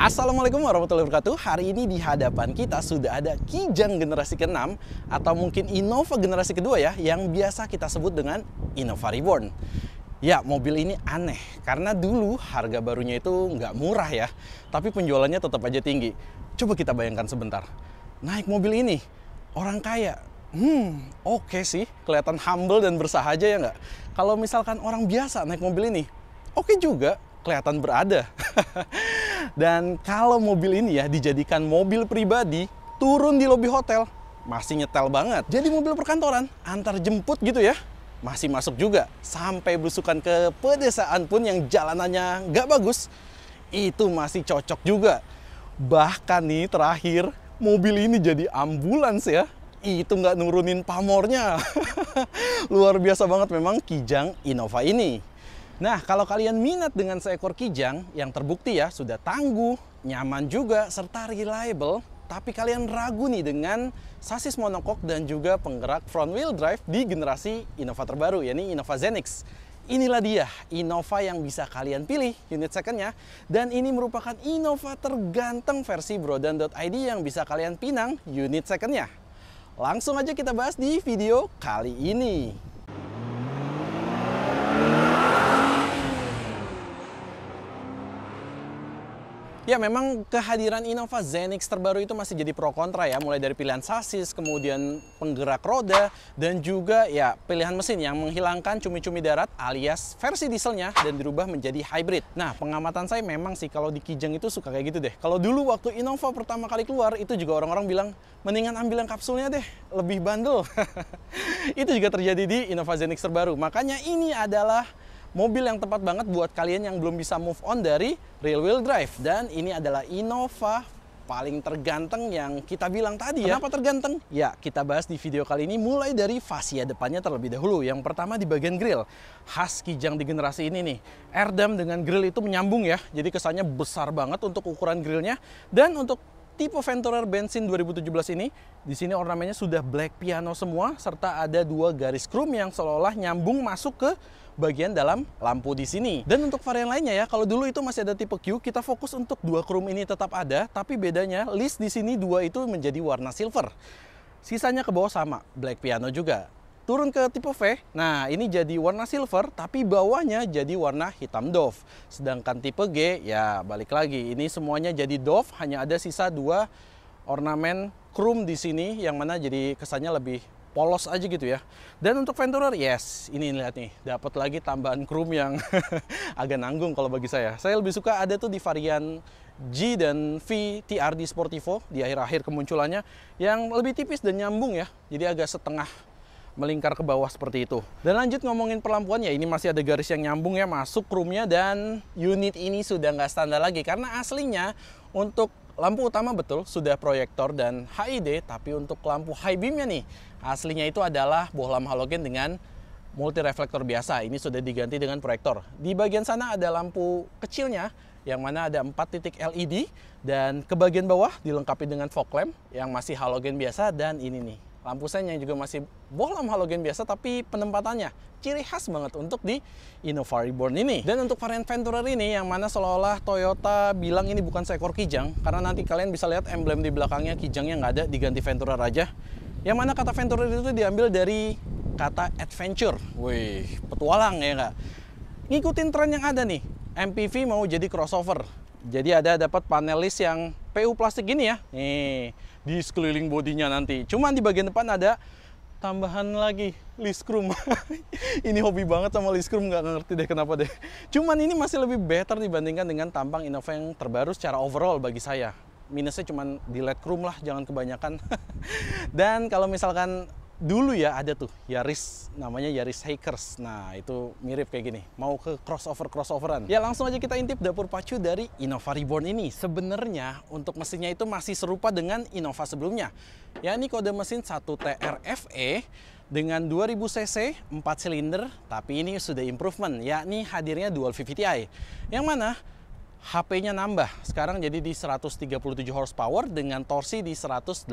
Assalamualaikum warahmatullahi wabarakatuh. Hari ini di hadapan kita sudah ada Kijang generasi ke-6 atau mungkin Innova generasi kedua ya yang biasa kita sebut dengan Innova Reborn. Ya, mobil ini aneh karena dulu harga barunya itu nggak murah ya, tapi penjualannya tetap aja tinggi. Coba kita bayangkan sebentar. Naik mobil ini, orang kaya. Hmm, oke okay sih, kelihatan humble dan bersahaja ya nggak? Kalau misalkan orang biasa naik mobil ini, oke okay juga kelihatan berada. Dan kalau mobil ini ya dijadikan mobil pribadi, turun di lobi hotel, masih nyetel banget. Jadi mobil perkantoran, antar jemput gitu ya, masih masuk juga. Sampai berusukan ke pedesaan pun yang jalanannya nggak bagus, itu masih cocok juga. Bahkan nih terakhir, mobil ini jadi ambulans ya. Itu nggak nurunin pamornya. Luar biasa banget memang Kijang Innova ini. Nah, kalau kalian minat dengan seekor kijang yang terbukti ya sudah tangguh, nyaman juga, serta reliable, tapi kalian ragu nih dengan sasis monokok dan juga penggerak front wheel drive di generasi Innova terbaru, yakni Innova Zenix. Inilah dia Innova yang bisa kalian pilih unit secondnya dan ini merupakan Innova terganteng versi Brodan.id yang bisa kalian pinang unit secondnya. Langsung aja kita bahas di video kali ini. Ya memang kehadiran Innova Zenix terbaru itu masih jadi pro kontra ya, mulai dari pilihan sasis, kemudian penggerak roda, dan juga ya pilihan mesin yang menghilangkan cumi-cumi darat alias versi dieselnya dan dirubah menjadi hybrid. Nah pengamatan saya memang sih kalau di Kijang itu suka kayak gitu deh. Kalau dulu waktu Innova pertama kali keluar itu juga orang-orang bilang mendingan ambil yang kapsulnya deh, lebih bandel. itu juga terjadi di Innova Zenix terbaru. Makanya ini adalah mobil yang tepat banget buat kalian yang belum bisa move on dari real wheel drive. Dan ini adalah Innova paling terganteng yang kita bilang tadi ya. Kenapa terganteng? Ya, kita bahas di video kali ini mulai dari fascia depannya terlebih dahulu. Yang pertama di bagian grill. Khas Kijang di generasi ini nih. Erdam dengan grill itu menyambung ya. Jadi kesannya besar banget untuk ukuran grillnya. Dan untuk tipe Venturer bensin 2017 ini, di sini ornamennya sudah black piano semua, serta ada dua garis chrome yang seolah-olah nyambung masuk ke bagian dalam lampu di sini. Dan untuk varian lainnya ya, kalau dulu itu masih ada tipe Q, kita fokus untuk dua chrome ini tetap ada, tapi bedanya list di sini dua itu menjadi warna silver. Sisanya ke bawah sama, black piano juga turun ke tipe V, nah ini jadi warna silver tapi bawahnya jadi warna hitam doff. Sedangkan tipe G ya balik lagi ini semuanya jadi doff, hanya ada sisa dua ornamen chrome di sini yang mana jadi kesannya lebih polos aja gitu ya. Dan untuk Venturer, yes, ini lihat nih, dapat lagi tambahan chrome yang agak nanggung kalau bagi saya. Saya lebih suka ada tuh di varian G dan V TRD Sportivo di akhir-akhir kemunculannya yang lebih tipis dan nyambung ya. Jadi agak setengah melingkar ke bawah seperti itu. Dan lanjut ngomongin perlampuan ya, ini masih ada garis yang nyambung ya masuk roomnya dan unit ini sudah nggak standar lagi karena aslinya untuk lampu utama betul sudah proyektor dan HID, tapi untuk lampu high beamnya nih aslinya itu adalah bohlam halogen dengan multi reflektor biasa. Ini sudah diganti dengan proyektor. Di bagian sana ada lampu kecilnya yang mana ada 4 titik LED dan ke bagian bawah dilengkapi dengan fog lamp yang masih halogen biasa dan ini nih Lampu sen yang juga masih bohlam halogen biasa tapi penempatannya ciri khas banget untuk di Innova Reborn ini. Dan untuk varian Venturer ini yang mana seolah-olah Toyota bilang ini bukan seekor kijang karena nanti kalian bisa lihat emblem di belakangnya kijangnya nggak ada diganti Venturer aja. Yang mana kata Venturer itu diambil dari kata adventure. Wih, petualang ya nggak? Ngikutin tren yang ada nih. MPV mau jadi crossover. Jadi ada dapat panelis yang PU plastik gini ya. Nih, di sekeliling bodinya nanti. Cuman di bagian depan ada tambahan lagi liskrum. ini hobi banget sama liskrum nggak ngerti deh kenapa deh. Cuman ini masih lebih better dibandingkan dengan tampang Innova yang terbaru secara overall bagi saya. Minusnya cuman di light lah, jangan kebanyakan. Dan kalau misalkan dulu ya ada tuh Yaris namanya Yaris Hikers. Nah, itu mirip kayak gini. Mau ke crossover crossoveran. Ya langsung aja kita intip dapur pacu dari Innova Reborn ini. Sebenarnya untuk mesinnya itu masih serupa dengan Innova sebelumnya. Ya, ini kode mesin 1 TRFE dengan 2000 cc 4 silinder, tapi ini sudah improvement yakni hadirnya dual VVTi. Yang mana HP-nya nambah. Sekarang jadi di 137 horsepower dengan torsi di 183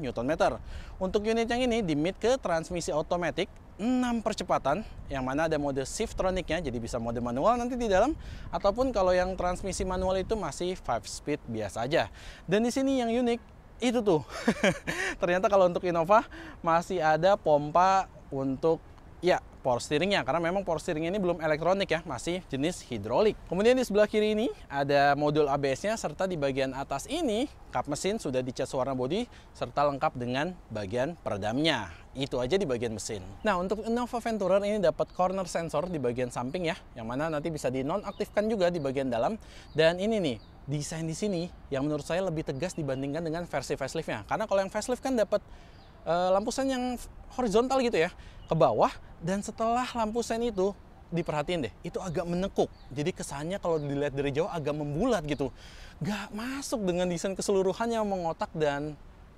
Nm. Untuk unit yang ini di ke transmisi otomatis 6 percepatan yang mana ada mode shifttronic-nya jadi bisa mode manual nanti di dalam ataupun kalau yang transmisi manual itu masih 5 speed biasa aja. Dan di sini yang unik itu tuh. Ternyata kalau untuk Innova masih ada pompa untuk ya power steeringnya karena memang power steering ini belum elektronik ya masih jenis hidrolik kemudian di sebelah kiri ini ada modul ABS nya serta di bagian atas ini kap mesin sudah dicat warna bodi serta lengkap dengan bagian peredamnya itu aja di bagian mesin nah untuk Innova Venturer ini dapat corner sensor di bagian samping ya yang mana nanti bisa dinonaktifkan juga di bagian dalam dan ini nih desain di sini yang menurut saya lebih tegas dibandingkan dengan versi faceliftnya karena kalau yang facelift kan dapat eh, lampu sen yang horizontal gitu ya ke bawah dan setelah lampu sen itu diperhatiin deh, itu agak menekuk. Jadi kesannya kalau dilihat dari jauh agak membulat gitu. Gak masuk dengan desain keseluruhan yang mengotak dan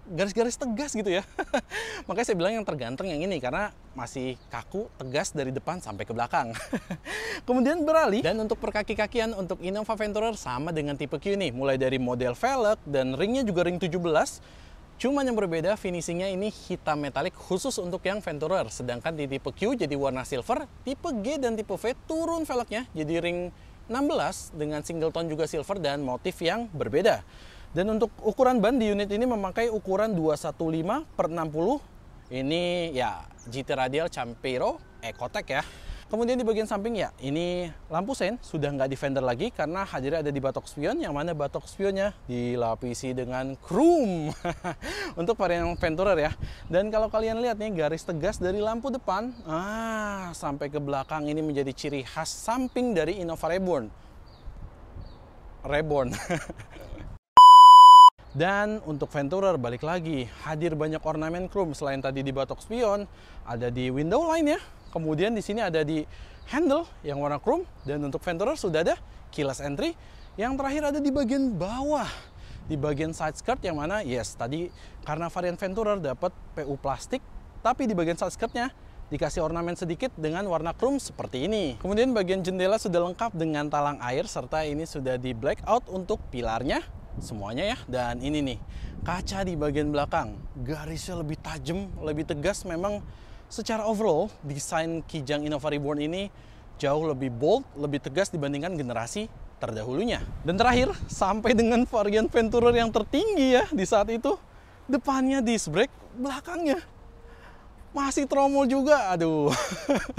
garis-garis tegas gitu ya. Makanya saya bilang yang terganteng yang ini karena masih kaku, tegas dari depan sampai ke belakang. Kemudian beralih dan untuk perkaki-kakian untuk Innova Venturer sama dengan tipe Q ini mulai dari model velg dan ringnya juga ring 17 Cuma yang berbeda finishingnya ini hitam metalik khusus untuk yang Venturer. Sedangkan di tipe Q jadi warna silver, tipe G dan tipe V turun velgnya jadi ring 16 dengan single tone juga silver dan motif yang berbeda. Dan untuk ukuran ban di unit ini memakai ukuran 215 per 60. Ini ya GT Radial Campero Ecotec ya. Kemudian di bagian samping ya, ini lampu sein sudah nggak defender lagi karena hadirnya ada di batok spion yang mana batok spionnya dilapisi dengan chrome untuk varian Venturer ya. Dan kalau kalian lihat nih garis tegas dari lampu depan ah sampai ke belakang ini menjadi ciri khas samping dari Innova Reborn. Reborn. Dan untuk Venturer balik lagi, hadir banyak ornamen chrome selain tadi di batok spion, ada di window line ya, Kemudian di sini ada di handle yang warna chrome dan untuk Venturer sudah ada keyless entry. Yang terakhir ada di bagian bawah di bagian side skirt yang mana yes tadi karena varian Venturer dapat PU plastik tapi di bagian side skirtnya dikasih ornamen sedikit dengan warna chrome seperti ini. Kemudian bagian jendela sudah lengkap dengan talang air serta ini sudah di blackout untuk pilarnya semuanya ya dan ini nih kaca di bagian belakang garisnya lebih tajam lebih tegas memang secara overall desain Kijang Innova Reborn ini jauh lebih bold, lebih tegas dibandingkan generasi terdahulunya. Dan terakhir, sampai dengan varian Venturer yang tertinggi ya di saat itu, depannya disc brake, belakangnya masih tromol juga, aduh.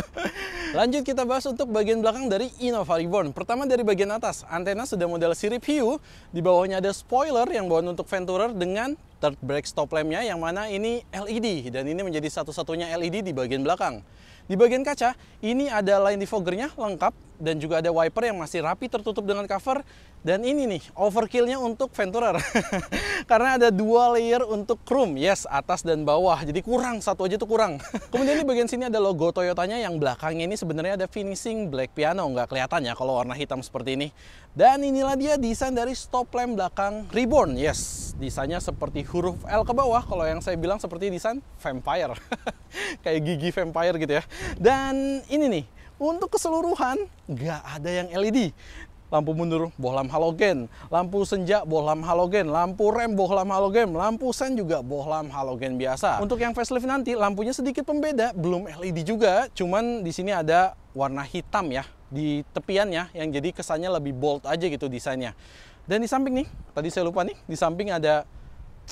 Lanjut kita bahas untuk bagian belakang dari Innova Reborn. Pertama dari bagian atas, antena sudah model sirip hiu, di bawahnya ada spoiler yang bawaan untuk Venturer dengan third brake stop lampnya yang mana ini LED dan ini menjadi satu-satunya LED di bagian belakang. Di bagian kaca, ini ada line defoggernya lengkap dan juga ada wiper yang masih rapi tertutup dengan cover dan ini nih overkillnya untuk Venturer karena ada dua layer untuk chrome yes atas dan bawah jadi kurang satu aja tuh kurang kemudian di bagian sini ada logo Toyotanya yang belakangnya ini sebenarnya ada finishing black piano nggak kelihatan ya kalau warna hitam seperti ini dan inilah dia desain dari stop lamp belakang reborn yes desainnya seperti huruf L ke bawah kalau yang saya bilang seperti desain vampire kayak gigi vampire gitu ya dan ini nih untuk keseluruhan, nggak ada yang LED. Lampu mundur bohlam halogen, lampu senja bohlam halogen, lampu rem bohlam halogen, lampu sen juga bohlam halogen biasa. Untuk yang facelift nanti lampunya sedikit pembeda, belum LED juga, cuman di sini ada warna hitam ya di tepiannya yang jadi kesannya lebih bold aja gitu desainnya. Dan di samping nih, tadi saya lupa nih, di samping ada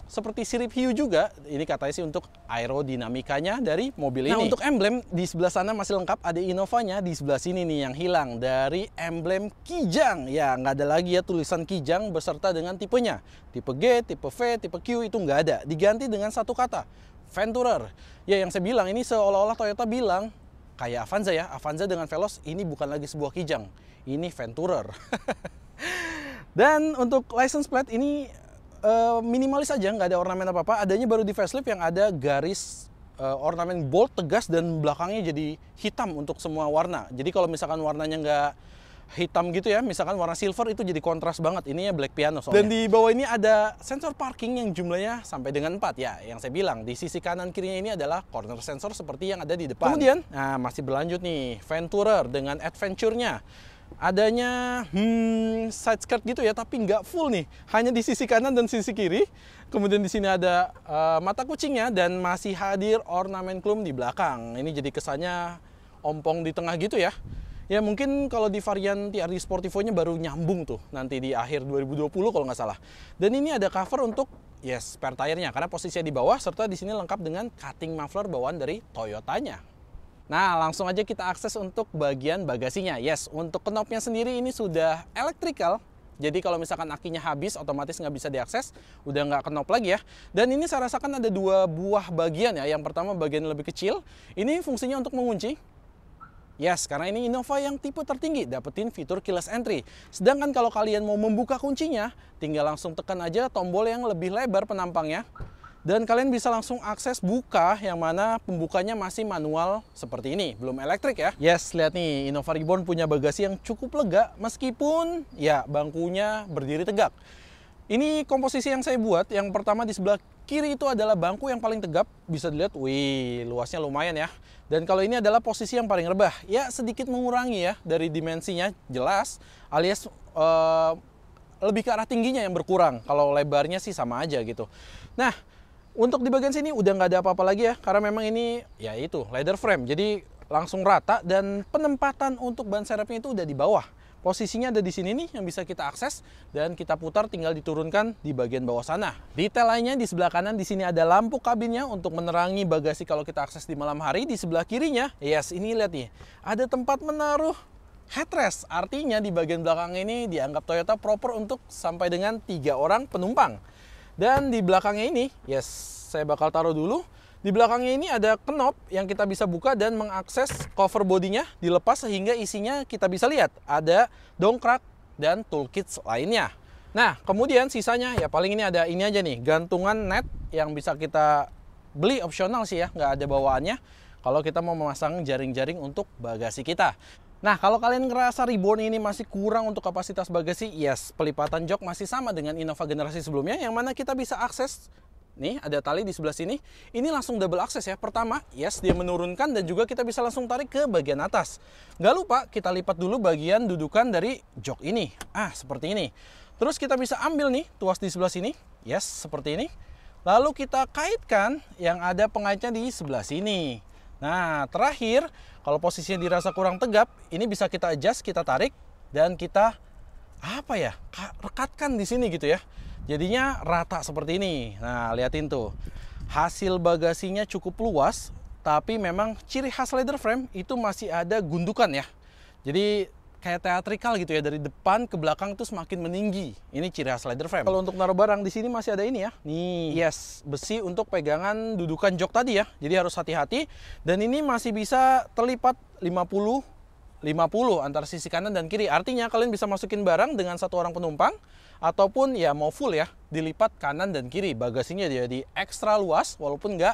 seperti sirip hiu juga. Ini katanya sih untuk aerodinamikanya dari mobil nah, ini. Nah, untuk emblem di sebelah sana masih lengkap ada Innova-nya, di sebelah sini nih yang hilang dari emblem Kijang. Ya, nggak ada lagi ya tulisan Kijang beserta dengan tipenya. Tipe G, tipe V, tipe Q itu nggak ada. Diganti dengan satu kata, Venturer. Ya, yang saya bilang ini seolah-olah Toyota bilang kayak Avanza ya. Avanza dengan Veloz ini bukan lagi sebuah Kijang. Ini Venturer. Dan untuk license plate ini Eh, minimalis aja, nggak ada ornamen apa-apa. Adanya baru di facelift yang ada garis uh, ornamen bold tegas dan belakangnya jadi hitam untuk semua warna. Jadi kalau misalkan warnanya nggak hitam gitu ya, misalkan warna silver itu jadi kontras banget. Ini ya black piano soalnya. Dan di bawah ini ada sensor parking yang jumlahnya sampai dengan 4 ya. Yang saya bilang di sisi kanan kirinya ini adalah corner sensor seperti yang ada di depan. Kemudian, nah masih berlanjut nih, Venturer dengan adventure-nya adanya hmm, side skirt gitu ya, tapi nggak full nih. Hanya di sisi kanan dan sisi kiri. Kemudian di sini ada uh, mata kucingnya dan masih hadir ornamen klum di belakang. Ini jadi kesannya ompong di tengah gitu ya. Ya mungkin kalau di varian TRD Sportivo-nya baru nyambung tuh nanti di akhir 2020 kalau nggak salah. Dan ini ada cover untuk yes spare tire-nya karena posisinya di bawah serta di sini lengkap dengan cutting muffler bawaan dari Toyotanya. Nah, langsung aja kita akses untuk bagian bagasinya. Yes, untuk knopnya sendiri ini sudah elektrikal. Jadi kalau misalkan akinya habis, otomatis nggak bisa diakses, udah nggak kenop lagi ya. Dan ini saya rasakan ada dua buah bagian ya. Yang pertama bagian lebih kecil, ini fungsinya untuk mengunci. Yes, karena ini Innova yang tipe tertinggi, dapetin fitur keyless entry. Sedangkan kalau kalian mau membuka kuncinya, tinggal langsung tekan aja tombol yang lebih lebar penampangnya dan kalian bisa langsung akses buka yang mana pembukanya masih manual seperti ini, belum elektrik ya. Yes, lihat nih, Innova Reborn punya bagasi yang cukup lega meskipun ya bangkunya berdiri tegak. Ini komposisi yang saya buat, yang pertama di sebelah kiri itu adalah bangku yang paling tegap, bisa dilihat, wih, luasnya lumayan ya. Dan kalau ini adalah posisi yang paling rebah, ya sedikit mengurangi ya dari dimensinya, jelas, alias uh, lebih ke arah tingginya yang berkurang. Kalau lebarnya sih sama aja gitu. Nah, untuk di bagian sini udah nggak ada apa-apa lagi ya, karena memang ini ya itu leather frame, jadi langsung rata dan penempatan untuk ban serepnya itu udah di bawah. Posisinya ada di sini nih yang bisa kita akses dan kita putar tinggal diturunkan di bagian bawah sana. Detail lainnya di sebelah kanan di sini ada lampu kabinnya untuk menerangi bagasi kalau kita akses di malam hari. Di sebelah kirinya, yes ini lihat nih, ada tempat menaruh headrest. Artinya di bagian belakang ini dianggap Toyota proper untuk sampai dengan tiga orang penumpang. Dan di belakangnya ini, yes, saya bakal taruh dulu. Di belakangnya ini ada knob yang kita bisa buka dan mengakses cover bodinya dilepas sehingga isinya kita bisa lihat. Ada dongkrak dan toolkit lainnya. Nah, kemudian sisanya ya paling ini ada ini aja nih, gantungan net yang bisa kita beli opsional sih ya, nggak ada bawaannya. Kalau kita mau memasang jaring-jaring untuk bagasi kita. Nah, kalau kalian ngerasa Reborn ini masih kurang untuk kapasitas bagasi, yes, pelipatan jok masih sama dengan Innova generasi sebelumnya, yang mana kita bisa akses Nih, ada tali di sebelah sini. Ini langsung double akses ya. Pertama, yes, dia menurunkan dan juga kita bisa langsung tarik ke bagian atas. Nggak lupa, kita lipat dulu bagian dudukan dari jok ini. Ah, seperti ini. Terus kita bisa ambil nih, tuas di sebelah sini. Yes, seperti ini. Lalu kita kaitkan yang ada pengaitnya di sebelah sini. Nah, terakhir, kalau posisinya dirasa kurang tegap, ini bisa kita adjust, kita tarik dan kita apa ya rekatkan di sini gitu ya jadinya rata seperti ini nah liatin tuh hasil bagasinya cukup luas tapi memang ciri khas leather frame itu masih ada gundukan ya jadi kayak teatrikal gitu ya dari depan ke belakang tuh semakin meninggi. Ini ciri khas slider frame. Kalau untuk naruh barang di sini masih ada ini ya. Nih. Yes, besi untuk pegangan dudukan jok tadi ya. Jadi harus hati-hati dan ini masih bisa terlipat 50 50 antar sisi kanan dan kiri. Artinya kalian bisa masukin barang dengan satu orang penumpang ataupun ya mau full ya dilipat kanan dan kiri. Bagasinya jadi ekstra luas walaupun nggak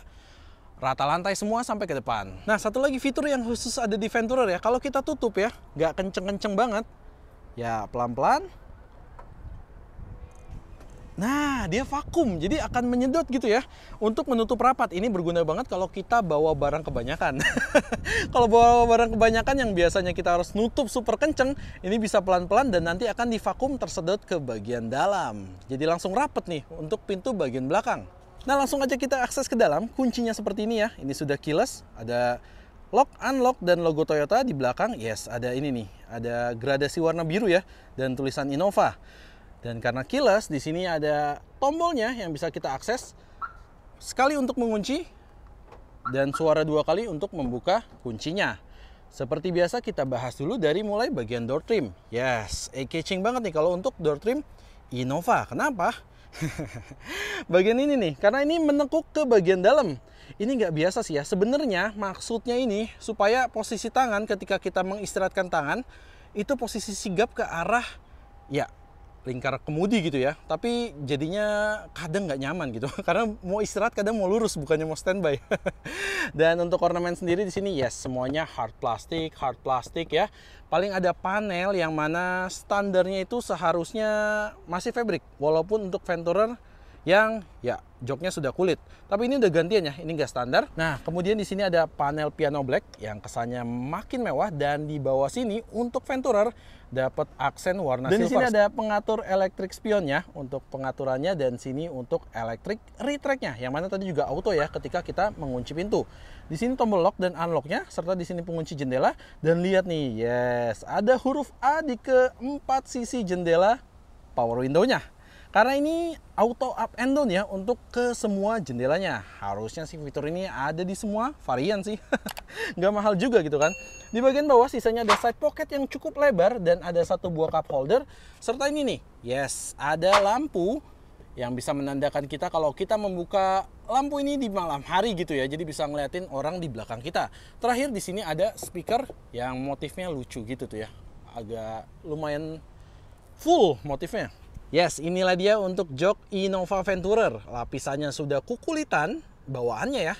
rata lantai semua sampai ke depan. Nah, satu lagi fitur yang khusus ada di Venturer ya, kalau kita tutup ya, nggak kenceng-kenceng banget, ya pelan-pelan. Nah, dia vakum, jadi akan menyedot gitu ya untuk menutup rapat. Ini berguna banget kalau kita bawa barang kebanyakan. kalau bawa barang kebanyakan yang biasanya kita harus nutup super kenceng, ini bisa pelan-pelan dan nanti akan divakum tersedot ke bagian dalam. Jadi langsung rapat nih untuk pintu bagian belakang. Nah langsung aja kita akses ke dalam, kuncinya seperti ini ya. Ini sudah keyless, ada lock, unlock, dan logo Toyota di belakang, yes, ada ini nih, ada gradasi warna biru ya, dan tulisan Innova. Dan karena keyless, di sini ada tombolnya yang bisa kita akses sekali untuk mengunci, dan suara dua kali untuk membuka kuncinya. Seperti biasa kita bahas dulu dari mulai bagian door trim. Yes, eye catching banget nih kalau untuk door trim Innova. Kenapa? bagian ini nih, karena ini menekuk ke bagian dalam. Ini nggak biasa sih ya. Sebenarnya maksudnya ini supaya posisi tangan ketika kita mengistirahatkan tangan itu posisi sigap ke arah ya lingkar kemudi gitu ya tapi jadinya kadang nggak nyaman gitu karena mau istirahat kadang mau lurus bukannya mau standby dan untuk ornamen sendiri di sini ya yes, semuanya hard plastik hard plastik ya paling ada panel yang mana standarnya itu seharusnya masih fabric walaupun untuk Venturer yang ya joknya sudah kulit. Tapi ini udah gantian ya, ini nggak standar. Nah, kemudian di sini ada panel piano black yang kesannya makin mewah dan di bawah sini untuk Venturer dapat aksen warna dan silver. Dan di sini ada pengatur elektrik spionnya untuk pengaturannya dan sini untuk elektrik retract-nya yang mana tadi juga auto ya ketika kita mengunci pintu. Di sini tombol lock dan unlocknya serta di sini pengunci jendela dan lihat nih, yes, ada huruf A di keempat sisi jendela power window-nya. Karena ini auto up and down ya untuk ke semua jendelanya. Harusnya sih fitur ini ada di semua varian sih. Nggak mahal juga gitu kan. Di bagian bawah sisanya ada side pocket yang cukup lebar dan ada satu buah cup holder. Serta ini nih, yes, ada lampu yang bisa menandakan kita kalau kita membuka lampu ini di malam hari gitu ya. Jadi bisa ngeliatin orang di belakang kita. Terakhir di sini ada speaker yang motifnya lucu gitu tuh ya. Agak lumayan full motifnya. Yes, inilah dia untuk jok Innova Venturer. Lapisannya sudah kukulitan, bawaannya ya.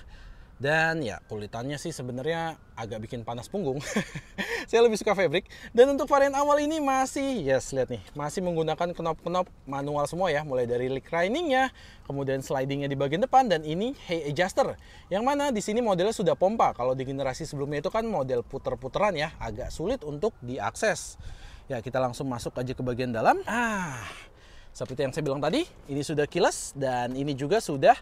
Dan ya kulitannya sih sebenarnya agak bikin panas punggung. Saya lebih suka fabric. Dan untuk varian awal ini masih, yes lihat nih, masih menggunakan knop-knop manual semua ya. Mulai dari recliningnya, kemudian slidingnya di bagian depan, dan ini hay adjuster. Yang mana di sini modelnya sudah pompa. Kalau di generasi sebelumnya itu kan model puter-puteran ya, agak sulit untuk diakses. Ya kita langsung masuk aja ke bagian dalam. Ah, seperti yang saya bilang tadi, ini sudah keyless dan ini juga sudah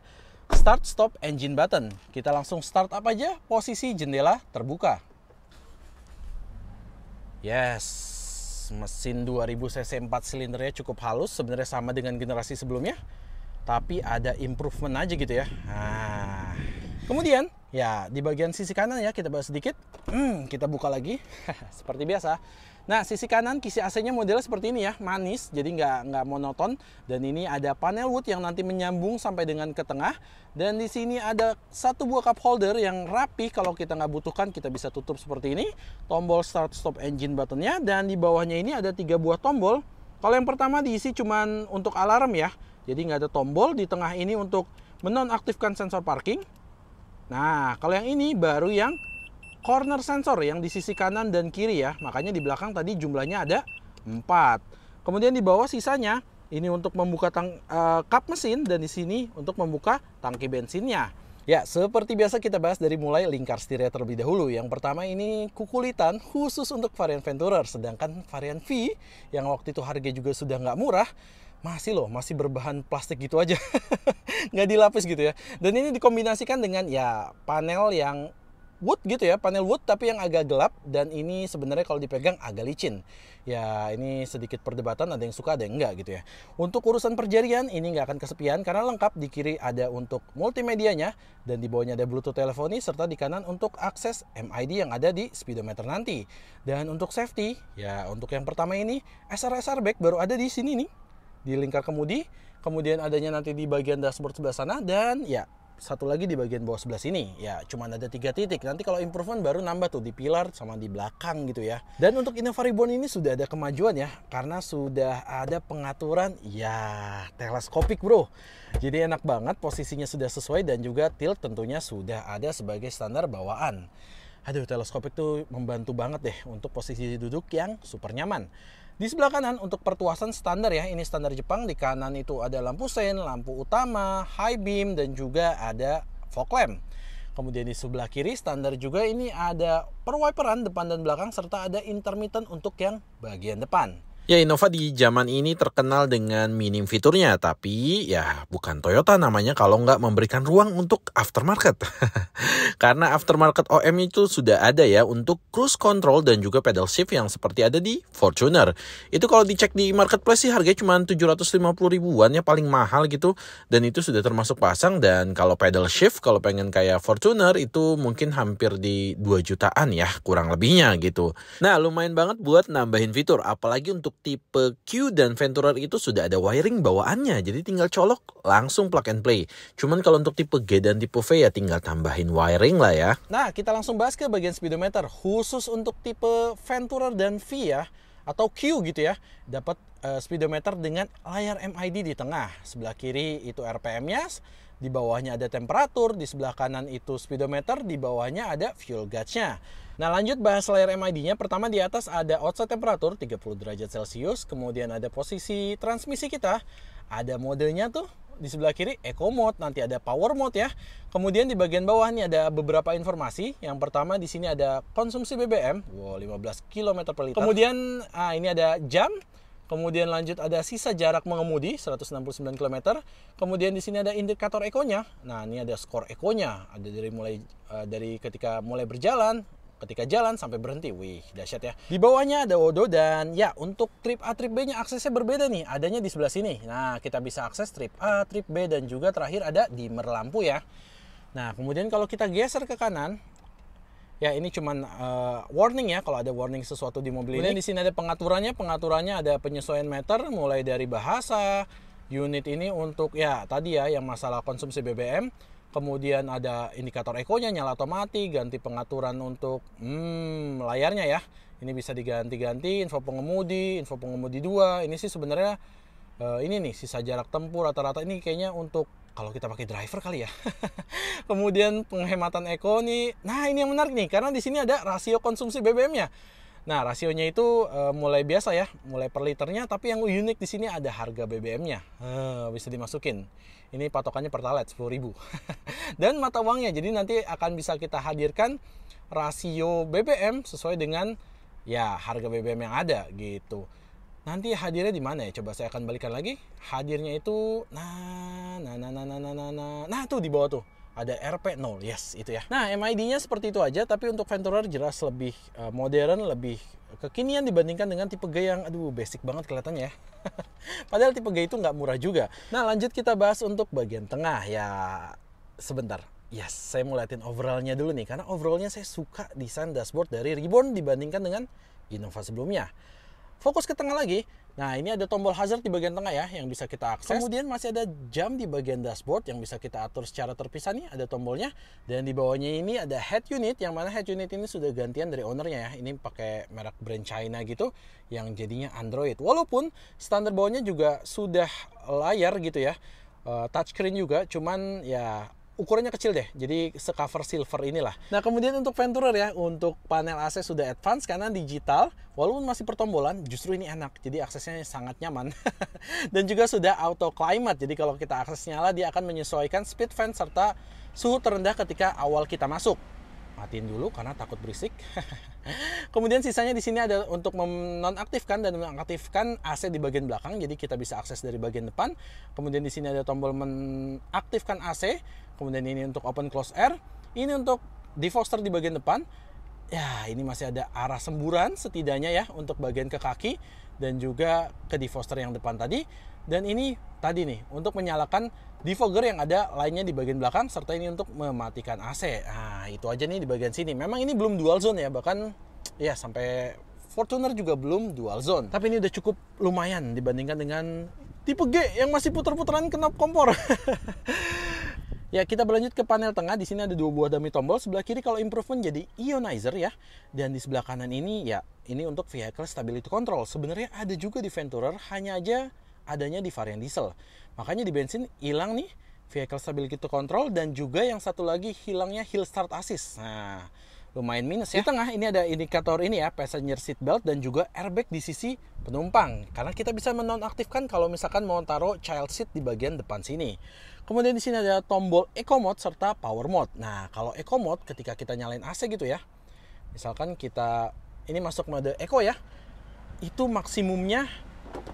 start stop engine button. Kita langsung start up aja, posisi jendela terbuka. Yes, mesin 2000 cc 4 silindernya cukup halus, sebenarnya sama dengan generasi sebelumnya. Tapi ada improvement aja gitu ya. Nah, kemudian ya di bagian sisi kanan ya kita bahas sedikit. Hmm, kita buka lagi seperti biasa Nah, sisi kanan kisi AC-nya modelnya seperti ini ya, manis, jadi nggak nggak monoton. Dan ini ada panel wood yang nanti menyambung sampai dengan ke tengah. Dan di sini ada satu buah cup holder yang rapi, kalau kita nggak butuhkan kita bisa tutup seperti ini. Tombol start stop engine buttonnya, dan di bawahnya ini ada tiga buah tombol. Kalau yang pertama diisi cuman untuk alarm ya, jadi nggak ada tombol. Di tengah ini untuk menonaktifkan sensor parking. Nah, kalau yang ini baru yang corner sensor yang di sisi kanan dan kiri ya. Makanya di belakang tadi jumlahnya ada 4. Kemudian di bawah sisanya ini untuk membuka tang, uh, eh, kap mesin dan di sini untuk membuka tangki bensinnya. Ya, seperti biasa kita bahas dari mulai lingkar setirnya terlebih dahulu. Yang pertama ini kukulitan khusus untuk varian Venturer. Sedangkan varian V yang waktu itu harga juga sudah nggak murah, masih loh, masih berbahan plastik gitu aja. nggak dilapis gitu ya. Dan ini dikombinasikan dengan ya panel yang wood gitu ya, panel wood tapi yang agak gelap dan ini sebenarnya kalau dipegang agak licin. Ya ini sedikit perdebatan ada yang suka ada yang enggak gitu ya. Untuk urusan perjarian ini nggak akan kesepian karena lengkap di kiri ada untuk multimedianya dan di bawahnya ada Bluetooth teleponi serta di kanan untuk akses MID yang ada di speedometer nanti. Dan untuk safety ya untuk yang pertama ini SRSR back baru ada di sini nih di lingkar kemudi, kemudian adanya nanti di bagian dashboard sebelah sana dan ya satu lagi di bagian bawah sebelah sini ya cuma ada tiga titik nanti kalau improvement baru nambah tuh di pilar sama di belakang gitu ya dan untuk Innova Reborn ini sudah ada kemajuan ya karena sudah ada pengaturan ya teleskopik bro jadi enak banget posisinya sudah sesuai dan juga tilt tentunya sudah ada sebagai standar bawaan aduh teleskopik tuh membantu banget deh untuk posisi duduk yang super nyaman di sebelah kanan untuk pertuasan standar ya, ini standar Jepang. Di kanan itu ada lampu sein, lampu utama, high beam, dan juga ada fog lamp. Kemudian di sebelah kiri standar juga ini ada perwiperan depan dan belakang serta ada intermittent untuk yang bagian depan. Ya Innova di zaman ini terkenal dengan minim fiturnya, tapi ya bukan Toyota namanya kalau nggak memberikan ruang untuk aftermarket. Karena aftermarket OM itu sudah ada ya untuk cruise control dan juga pedal shift yang seperti ada di Fortuner. Itu kalau dicek di marketplace sih harganya cuma 750 ribuan ya paling mahal gitu. Dan itu sudah termasuk pasang dan kalau pedal shift kalau pengen kayak Fortuner itu mungkin hampir di 2 jutaan ya kurang lebihnya gitu. Nah lumayan banget buat nambahin fitur apalagi untuk tipe Q dan Venturer itu sudah ada wiring bawaannya. Jadi tinggal colok langsung plug and play. Cuman kalau untuk tipe G dan tipe V ya tinggal tambahin wiring lah ya. Nah kita langsung bahas ke bagian speedometer. Khusus untuk tipe Venturer dan V ya. Atau Q gitu ya. Dapat uh, speedometer dengan layar MID di tengah. Sebelah kiri itu RPM-nya di bawahnya ada temperatur, di sebelah kanan itu speedometer, di bawahnya ada fuel gauge-nya. Nah lanjut bahas layar MID-nya. Pertama di atas ada outside temperatur 30 derajat Celcius. Kemudian ada posisi transmisi kita. Ada modelnya tuh di sebelah kiri Eco Mode, nanti ada Power Mode ya. Kemudian di bagian bawah ini ada beberapa informasi. Yang pertama di sini ada konsumsi BBM, wow 15 km per liter. Kemudian ah, ini ada jam, Kemudian lanjut ada sisa jarak mengemudi 169 km. Kemudian di sini ada indikator ekonya. Nah, ini ada skor ekonya. Ada dari mulai ah, dari ketika mulai berjalan, Ketika jalan sampai berhenti, wih dahsyat ya. Di bawahnya ada Odo dan ya untuk trip A trip B-nya aksesnya berbeda nih, adanya di sebelah sini. Nah kita bisa akses trip A, trip B dan juga terakhir ada di merlampu ya. Nah kemudian kalau kita geser ke kanan, ya ini cuman uh, warning ya kalau ada warning sesuatu di mobil kemudian ini. di sini ada pengaturannya, pengaturannya ada penyesuaian meter mulai dari bahasa, unit ini untuk ya tadi ya yang masalah konsumsi BBM kemudian ada indikator ekonya nyala otomatis, ganti pengaturan untuk hmm, layarnya ya. Ini bisa diganti-ganti, info pengemudi, info pengemudi dua. Ini sih sebenarnya uh, ini nih sisa jarak tempuh rata-rata ini kayaknya untuk kalau kita pakai driver kali ya. kemudian penghematan eko nih. Nah, ini yang menarik nih karena di sini ada rasio konsumsi BBM-nya. Nah, rasionya itu e, mulai biasa ya, mulai per liternya, tapi yang unik di sini ada harga BBM-nya. E, bisa dimasukin. Ini patokannya Pertalite ribu Dan mata uangnya. Jadi nanti akan bisa kita hadirkan rasio BBM sesuai dengan ya harga BBM yang ada gitu. Nanti hadirnya di mana ya? Coba saya akan balikan lagi. Hadirnya itu nah nah nah nah nah nah nah nah. Nah, tuh di bawah tuh ada RP0 yes itu ya nah MID nya seperti itu aja tapi untuk Venturer jelas lebih uh, modern lebih kekinian dibandingkan dengan tipe G yang aduh basic banget kelihatannya ya. Padahal tipe G itu nggak murah juga. Nah lanjut kita bahas untuk bagian tengah ya sebentar. Yes, ya, saya mau liatin overallnya dulu nih karena overallnya saya suka desain dashboard dari Reborn dibandingkan dengan Innova sebelumnya. Fokus ke tengah lagi, Nah, ini ada tombol hazard di bagian tengah ya yang bisa kita akses. Kemudian masih ada jam di bagian dashboard yang bisa kita atur secara terpisah nih, ada tombolnya. Dan di bawahnya ini ada head unit yang mana head unit ini sudah gantian dari ownernya ya. Ini pakai merek brand China gitu yang jadinya Android. Walaupun standar bawahnya juga sudah layar gitu ya. Eh, touchscreen juga, cuman ya ukurannya kecil deh, jadi secover silver inilah. Nah kemudian untuk Venturer ya, untuk panel AC sudah advance karena digital, walaupun masih pertombolan, justru ini enak, jadi aksesnya sangat nyaman. Dan juga sudah auto climate, jadi kalau kita akses nyala dia akan menyesuaikan speed fan serta suhu terendah ketika awal kita masuk matiin dulu karena takut berisik. Kemudian sisanya di sini ada untuk menonaktifkan dan mengaktifkan AC di bagian belakang, jadi kita bisa akses dari bagian depan. Kemudian di sini ada tombol menaktifkan AC. Kemudian ini untuk open close air. Ini untuk defroster di bagian depan. Ya, ini masih ada arah semburan setidaknya ya untuk bagian ke kaki dan juga ke defroster yang depan tadi. Dan ini tadi nih untuk menyalakan Defogger yang ada lainnya di bagian belakang serta ini untuk mematikan AC. Nah, itu aja nih di bagian sini. Memang ini belum dual zone ya, bahkan ya sampai Fortuner juga belum dual zone. Tapi ini udah cukup lumayan dibandingkan dengan tipe G yang masih puter-puteran kenap kompor. Ya, kita berlanjut ke panel tengah. Di sini ada dua buah dummy tombol. Sebelah kiri kalau improvement jadi ionizer ya. Dan di sebelah kanan ini ya, ini untuk vehicle stability control. Sebenarnya ada juga di Venturer, hanya aja adanya di varian diesel. Makanya di bensin hilang nih vehicle stability control dan juga yang satu lagi hilangnya hill start assist. Nah, lumayan minus ya. Di tengah ini ada indikator ini ya, passenger seat belt dan juga airbag di sisi penumpang. Karena kita bisa menonaktifkan kalau misalkan mau taruh child seat di bagian depan sini. Kemudian di sini ada tombol eco mode serta power mode. Nah, kalau eco mode ketika kita nyalain AC gitu ya. Misalkan kita ini masuk mode eco ya. Itu maksimumnya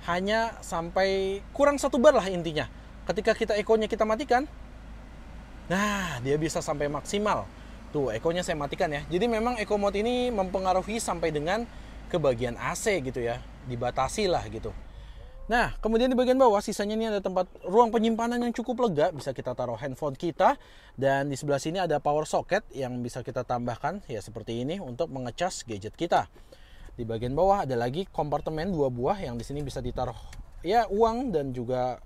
hanya sampai kurang satu bar lah intinya. Ketika kita ekonya kita matikan, nah dia bisa sampai maksimal. Tuh ekonya saya matikan ya. Jadi memang eco mode ini mempengaruhi sampai dengan ke bagian AC gitu ya. Dibatasi lah gitu. Nah, kemudian di bagian bawah sisanya ini ada tempat ruang penyimpanan yang cukup lega, bisa kita taruh handphone kita dan di sebelah sini ada power socket yang bisa kita tambahkan ya seperti ini untuk mengecas gadget kita. Di bagian bawah ada lagi kompartemen dua buah yang di sini bisa ditaruh ya uang dan juga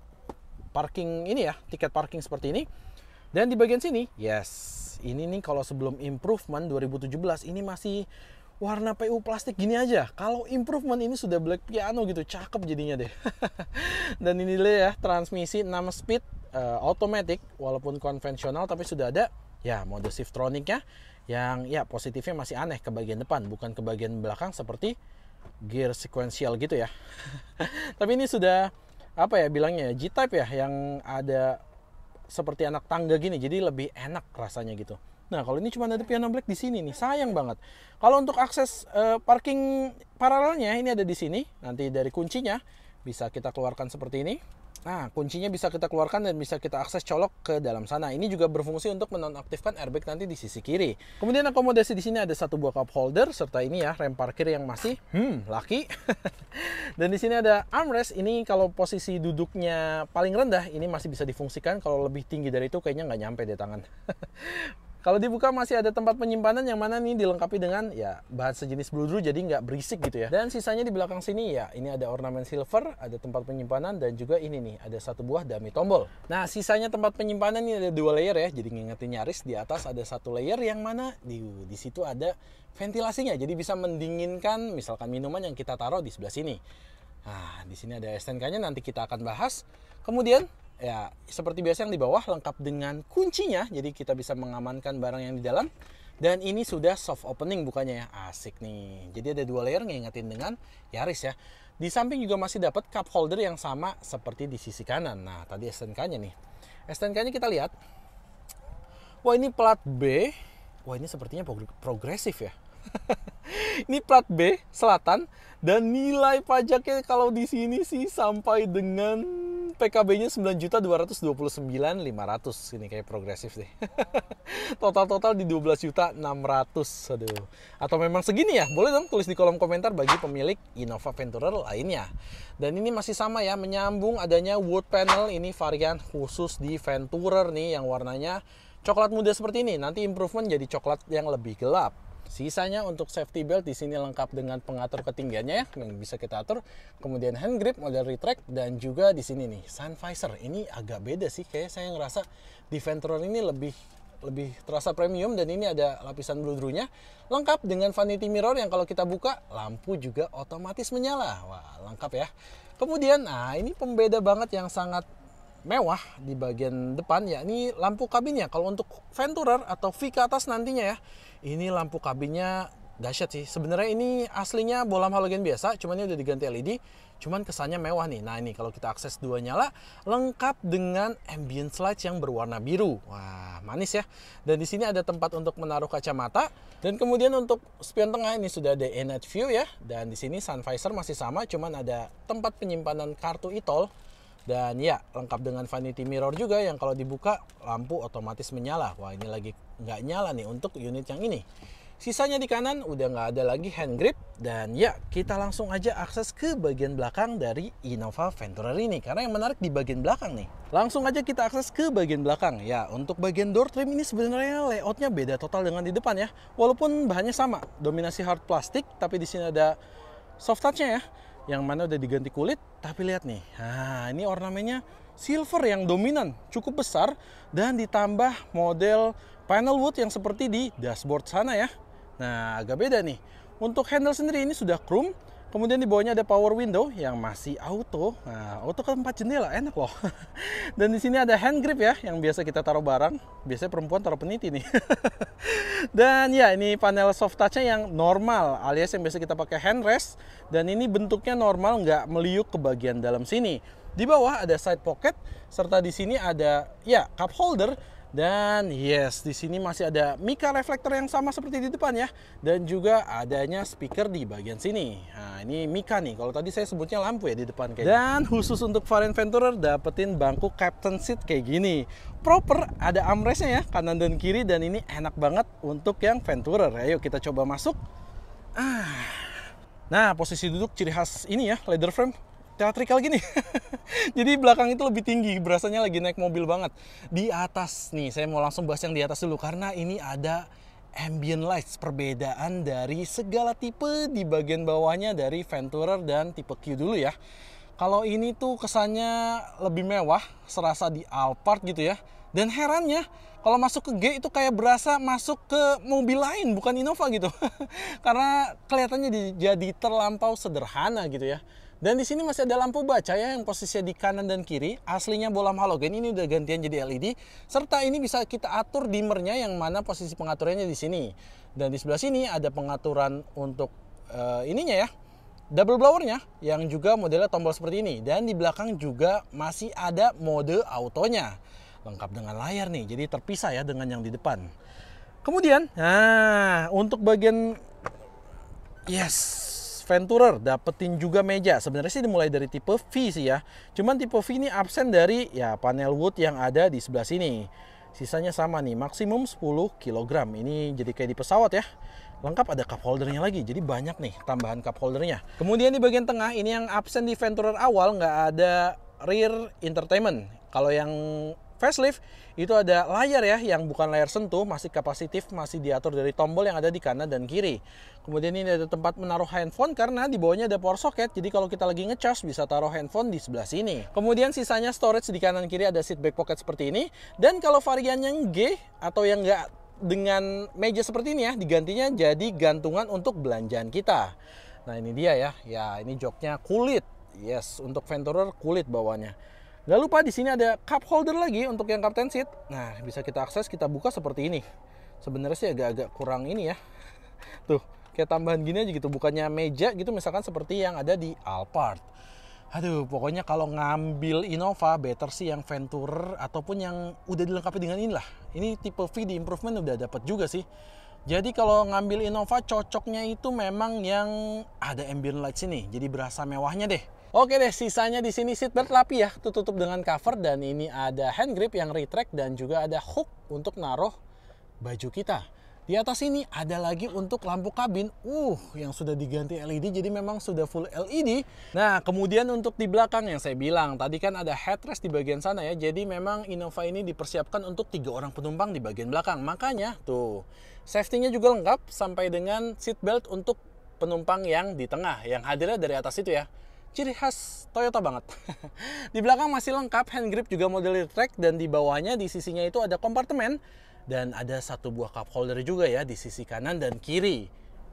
parking ini ya, tiket parking seperti ini. Dan di bagian sini, yes, ini nih kalau sebelum improvement 2017 ini masih warna PU plastik gini aja. Kalau improvement ini sudah black piano gitu, cakep jadinya deh. Dan ini dia ya, transmisi 6 speed uh, automatic walaupun konvensional tapi sudah ada ya mode shiftronicnya yang ya positifnya masih aneh ke bagian depan bukan ke bagian belakang seperti gear sequential gitu ya tapi ini sudah apa ya bilangnya G-Type ya yang ada seperti anak tangga gini jadi lebih enak rasanya gitu Nah, kalau ini cuma ada piano black di sini nih, sayang banget. Kalau untuk akses uh, parking paralelnya ini ada di sini. Nanti dari kuncinya bisa kita keluarkan seperti ini. Nah, kuncinya bisa kita keluarkan dan bisa kita akses colok ke dalam sana. Ini juga berfungsi untuk menonaktifkan airbag nanti di sisi kiri. Kemudian akomodasi di sini ada satu buah cup holder serta ini ya rem parkir yang masih hmm laki. dan di sini ada armrest. Ini kalau posisi duduknya paling rendah ini masih bisa difungsikan. Kalau lebih tinggi dari itu kayaknya nggak nyampe deh tangan. Kalau dibuka masih ada tempat penyimpanan yang mana nih dilengkapi dengan ya bahan sejenis bludru jadi nggak berisik gitu ya. Dan sisanya di belakang sini ya ini ada ornamen silver, ada tempat penyimpanan dan juga ini nih ada satu buah dami tombol. Nah sisanya tempat penyimpanan ini ada dua layer ya jadi ngingetin nyaris di atas ada satu layer yang mana di di situ ada ventilasinya jadi bisa mendinginkan misalkan minuman yang kita taruh di sebelah sini. Nah di sini ada STNK-nya nanti kita akan bahas. Kemudian ya seperti biasa yang di bawah lengkap dengan kuncinya jadi kita bisa mengamankan barang yang di dalam dan ini sudah soft opening bukannya ya asik nih jadi ada dua layer ngingetin dengan Yaris ya di samping juga masih dapat cup holder yang sama seperti di sisi kanan nah tadi STNK nya nih STNK nya kita lihat wah ini plat B wah ini sepertinya progresif ya ini plat B selatan dan nilai pajaknya kalau di sini sih sampai dengan PKB-nya 9.229.500 ini kayak progresif deh. Total-total di 12.600. Aduh. Atau memang segini ya? Boleh dong tulis di kolom komentar bagi pemilik Innova Venturer lainnya. Dan ini masih sama ya, menyambung adanya wood panel ini varian khusus di Venturer nih yang warnanya coklat muda seperti ini. Nanti improvement jadi coklat yang lebih gelap. Sisanya untuk safety belt di sini lengkap dengan pengatur ketinggiannya ya, yang bisa kita atur. Kemudian hand grip, model retract, dan juga di sini nih, sun visor. Ini agak beda sih, kayak saya ngerasa di Ventron ini lebih lebih terasa premium dan ini ada lapisan blue nya lengkap dengan vanity mirror yang kalau kita buka lampu juga otomatis menyala wah lengkap ya kemudian nah ini pembeda banget yang sangat mewah di bagian depan yakni lampu kabinnya. Kalau untuk Venturer atau V ke atas nantinya ya, ini lampu kabinnya dahsyat sih. Sebenarnya ini aslinya bolam halogen biasa, cuman ini udah diganti LED, cuman kesannya mewah nih. Nah ini kalau kita akses dua nyala, lengkap dengan ambience light yang berwarna biru. Wah manis ya. Dan di sini ada tempat untuk menaruh kacamata. Dan kemudian untuk spion tengah ini sudah ada night view ya. Dan di sini sun visor masih sama, cuman ada tempat penyimpanan kartu e-tol dan ya, lengkap dengan vanity mirror juga yang kalau dibuka lampu otomatis menyala. Wah, ini lagi nggak nyala nih untuk unit yang ini. Sisanya di kanan udah nggak ada lagi hand grip dan ya kita langsung aja akses ke bagian belakang dari Innova Venturer ini karena yang menarik di bagian belakang nih. Langsung aja kita akses ke bagian belakang ya. Untuk bagian door trim ini sebenarnya layoutnya beda total dengan di depan ya. Walaupun bahannya sama, dominasi hard plastik tapi di sini ada soft touchnya ya yang mana udah diganti kulit tapi lihat nih nah ini ornamennya silver yang dominan cukup besar dan ditambah model panel wood yang seperti di dashboard sana ya nah agak beda nih untuk handle sendiri ini sudah chrome Kemudian di bawahnya ada power window yang masih auto. Nah, auto kan empat jendela, enak loh. Dan di sini ada hand grip ya, yang biasa kita taruh barang. Biasanya perempuan taruh peniti nih. Dan ya, ini panel soft touch-nya yang normal, alias yang biasa kita pakai hand rest. Dan ini bentuknya normal, nggak meliuk ke bagian dalam sini. Di bawah ada side pocket, serta di sini ada ya cup holder dan yes, di sini masih ada mika reflektor yang sama seperti di depan ya. Dan juga adanya speaker di bagian sini. Nah, ini mika nih. Kalau tadi saya sebutnya lampu ya di depan kayaknya. Dan khusus untuk varian Venturer dapetin bangku captain seat kayak gini. Proper, ada armrestnya ya, kanan dan kiri. Dan ini enak banget untuk yang Venturer. Ayo kita coba masuk. Ah. Nah, posisi duduk ciri khas ini ya, leather frame teatrikal gini. Jadi belakang itu lebih tinggi, berasanya lagi naik mobil banget. Di atas nih, saya mau langsung bahas yang di atas dulu karena ini ada ambient lights perbedaan dari segala tipe di bagian bawahnya dari Venturer dan tipe Q dulu ya. Kalau ini tuh kesannya lebih mewah, serasa di Alphard gitu ya. Dan herannya, kalau masuk ke G itu kayak berasa masuk ke mobil lain, bukan Innova gitu. Karena kelihatannya jadi terlampau sederhana gitu ya. Dan di sini masih ada lampu baca ya yang posisinya di kanan dan kiri. Aslinya bola halogen ini udah gantian jadi LED. Serta ini bisa kita atur dimernya yang mana posisi pengaturannya di sini. Dan di sebelah sini ada pengaturan untuk uh, ininya ya. Double blowernya yang juga modelnya tombol seperti ini. Dan di belakang juga masih ada mode autonya. Lengkap dengan layar nih, jadi terpisah ya dengan yang di depan. Kemudian, nah untuk bagian yes Venturer dapetin juga meja. Sebenarnya sih dimulai dari tipe V sih ya. Cuman tipe V ini absen dari ya panel wood yang ada di sebelah sini. Sisanya sama nih, maksimum 10 kg. Ini jadi kayak di pesawat ya. Lengkap ada cup holdernya lagi, jadi banyak nih tambahan cup holdernya. Kemudian di bagian tengah, ini yang absen di Venturer awal nggak ada rear entertainment. Kalau yang facelift itu ada layar ya yang bukan layar sentuh, masih kapasitif, masih diatur dari tombol yang ada di kanan dan kiri. Kemudian ini ada tempat menaruh handphone karena di bawahnya ada power socket, jadi kalau kita lagi ngecas bisa taruh handphone di sebelah sini. Kemudian sisanya storage di kanan kiri ada seat back pocket seperti ini. Dan kalau varian yang G atau yang nggak dengan meja seperti ini ya digantinya jadi gantungan untuk belanjaan kita nah ini dia ya ya ini joknya kulit yes untuk Venturer kulit bawahnya Nggak lupa di sini ada cup holder lagi untuk yang captain seat. Nah, bisa kita akses, kita buka seperti ini. Sebenarnya sih agak-agak kurang ini ya. Tuh, kayak tambahan gini aja gitu. Bukannya meja gitu misalkan seperti yang ada di Alphard. Aduh, pokoknya kalau ngambil Innova, better sih yang Venturer ataupun yang udah dilengkapi dengan lah. Ini tipe V di improvement udah dapat juga sih. Jadi kalau ngambil Innova cocoknya itu memang yang ada ambient light sini. Jadi berasa mewahnya deh. Oke deh, sisanya di sini seatbelt lapi ya, tutup dengan cover dan ini ada hand grip yang retract dan juga ada hook untuk naruh baju kita. Di atas ini ada lagi untuk lampu kabin, uh, yang sudah diganti LED, jadi memang sudah full LED. Nah, kemudian untuk di belakang yang saya bilang, tadi kan ada headrest di bagian sana ya, jadi memang Innova ini dipersiapkan untuk tiga orang penumpang di bagian belakang. Makanya, tuh, safety-nya juga lengkap sampai dengan seat belt untuk penumpang yang di tengah, yang hadirnya dari atas itu ya ciri khas Toyota banget. di belakang masih lengkap, hand grip juga model track dan di bawahnya di sisinya itu ada kompartemen dan ada satu buah cup holder juga ya di sisi kanan dan kiri.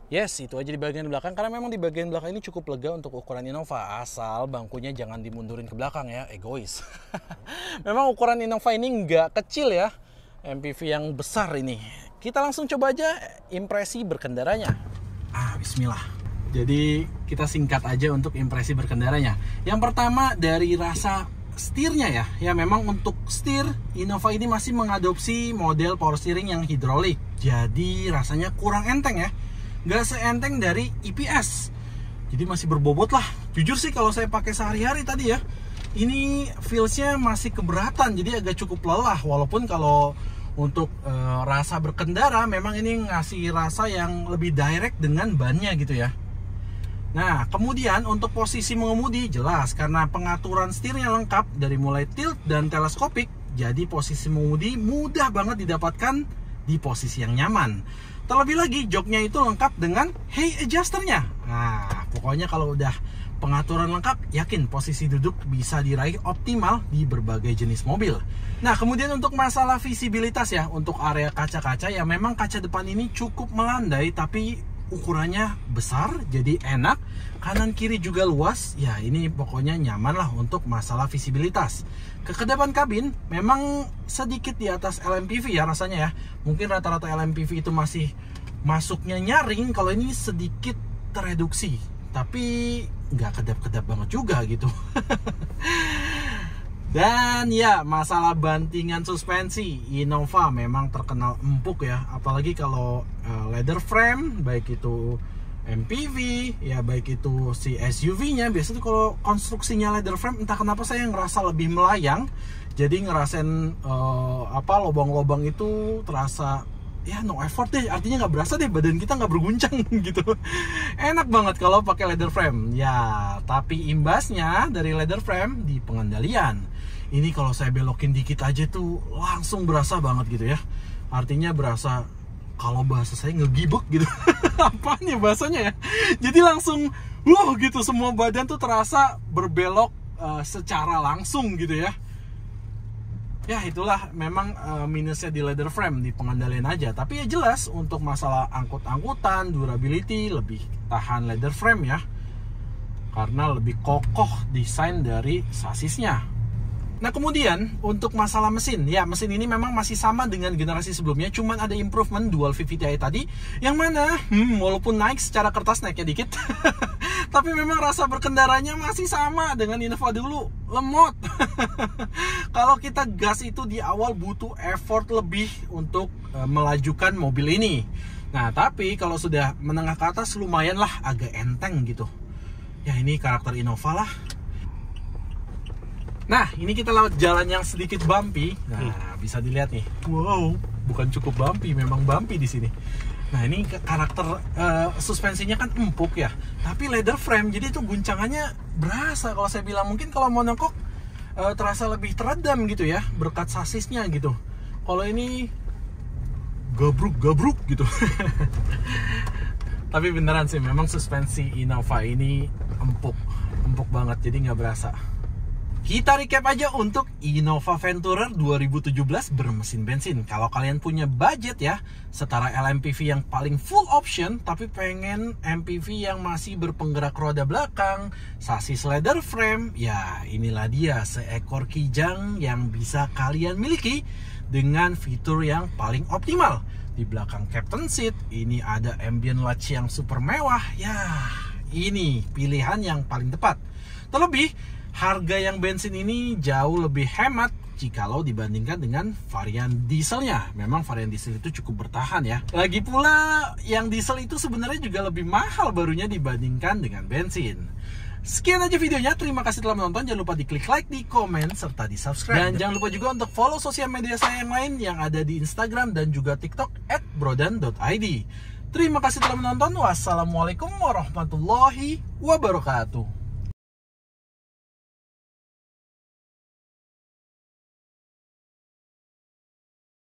Yes, itu aja di bagian belakang karena memang di bagian belakang ini cukup lega untuk ukuran Innova asal bangkunya jangan dimundurin ke belakang ya, egois. memang ukuran Innova ini nggak kecil ya, MPV yang besar ini. Kita langsung coba aja impresi berkendaranya. Ah, Bismillah. Jadi kita singkat aja untuk impresi berkendaranya. Yang pertama dari rasa setirnya ya. Ya memang untuk setir Innova ini masih mengadopsi model power steering yang hidrolik. Jadi rasanya kurang enteng ya. Nggak seenteng dari IPS. Jadi masih berbobot lah. Jujur sih kalau saya pakai sehari-hari tadi ya, ini feelsnya masih keberatan. Jadi agak cukup lelah. Walaupun kalau untuk e, rasa berkendara memang ini ngasih rasa yang lebih direct dengan bannya gitu ya Nah, kemudian untuk posisi mengemudi jelas karena pengaturan setirnya lengkap dari mulai tilt dan teleskopik, jadi posisi mengemudi mudah banget didapatkan di posisi yang nyaman. Terlebih lagi joknya itu lengkap dengan hey adjusternya. Nah, pokoknya kalau udah pengaturan lengkap, yakin posisi duduk bisa diraih optimal di berbagai jenis mobil. Nah, kemudian untuk masalah visibilitas ya, untuk area kaca-kaca ya memang kaca depan ini cukup melandai tapi ukurannya besar jadi enak kanan kiri juga luas ya ini pokoknya nyaman lah untuk masalah visibilitas kekedapan kabin memang sedikit di atas LMPV ya rasanya ya mungkin rata-rata LMPV itu masih masuknya nyaring kalau ini sedikit tereduksi tapi nggak kedap-kedap banget juga gitu Dan ya, masalah bantingan suspensi Innova memang terkenal empuk ya, apalagi kalau uh, leather frame baik itu MPV, ya baik itu si SUV-nya biasanya kalau konstruksinya leather frame entah kenapa saya ngerasa lebih melayang. Jadi ngerasain uh, apa lobang-lobang itu terasa ya no effort deh artinya nggak berasa deh badan kita nggak berguncang gitu enak banget kalau pakai leather frame ya tapi imbasnya dari leather frame di pengendalian ini kalau saya belokin dikit aja tuh langsung berasa banget gitu ya artinya berasa kalau bahasa saya ngegibek gitu apanya bahasanya ya jadi langsung wow gitu semua badan tuh terasa berbelok uh, secara langsung gitu ya ya itulah memang uh, minusnya di leather frame di pengendalian aja tapi ya jelas untuk masalah angkut-angkutan durability lebih tahan leather frame ya karena lebih kokoh desain dari sasisnya Nah kemudian untuk masalah mesin, ya mesin ini memang masih sama dengan generasi sebelumnya, cuman ada improvement dual VVTi tadi, yang mana hmm, walaupun naik secara kertas naiknya dikit, tapi memang rasa berkendaranya masih sama dengan Innova dulu, lemot. Kalau kita gas itu di awal butuh effort lebih untuk e, melajukan mobil ini. Nah tapi kalau sudah menengah ke atas lumayan lah agak enteng gitu. Ya ini karakter Innova lah Nah, ini kita lewat jalan yang sedikit bumpy. Nah, hmm. bisa dilihat nih. Wow, bukan cukup bumpy, memang bumpy di sini. Nah, ini karakter uh, suspensinya kan empuk ya, tapi leather frame jadi itu guncangannya berasa kalau saya bilang mungkin kalau mau nongkok uh, eh, terasa lebih teredam gitu ya berkat sasisnya gitu. Kalau ini gabruk gabruk gitu. tapi beneran sih memang suspensi Innova ini empuk, empuk banget jadi nggak berasa. Kita recap aja untuk Innova Venturer 2017 bermesin bensin. Kalau kalian punya budget ya, setara LMPV yang paling full option, tapi pengen MPV yang masih berpenggerak roda belakang, sasis leather frame, ya inilah dia seekor kijang yang bisa kalian miliki dengan fitur yang paling optimal. Di belakang captain seat, ini ada ambient latch yang super mewah. Ya, ini pilihan yang paling tepat. Terlebih, harga yang bensin ini jauh lebih hemat jikalau dibandingkan dengan varian dieselnya. Memang varian diesel itu cukup bertahan ya. Lagi pula yang diesel itu sebenarnya juga lebih mahal barunya dibandingkan dengan bensin. Sekian aja videonya, terima kasih telah menonton. Jangan lupa di klik like, di komen, serta di subscribe. Dan jangan lupa juga untuk follow sosial media saya yang lain yang ada di Instagram dan juga TikTok at brodan.id. Terima kasih telah menonton. Wassalamualaikum warahmatullahi wabarakatuh.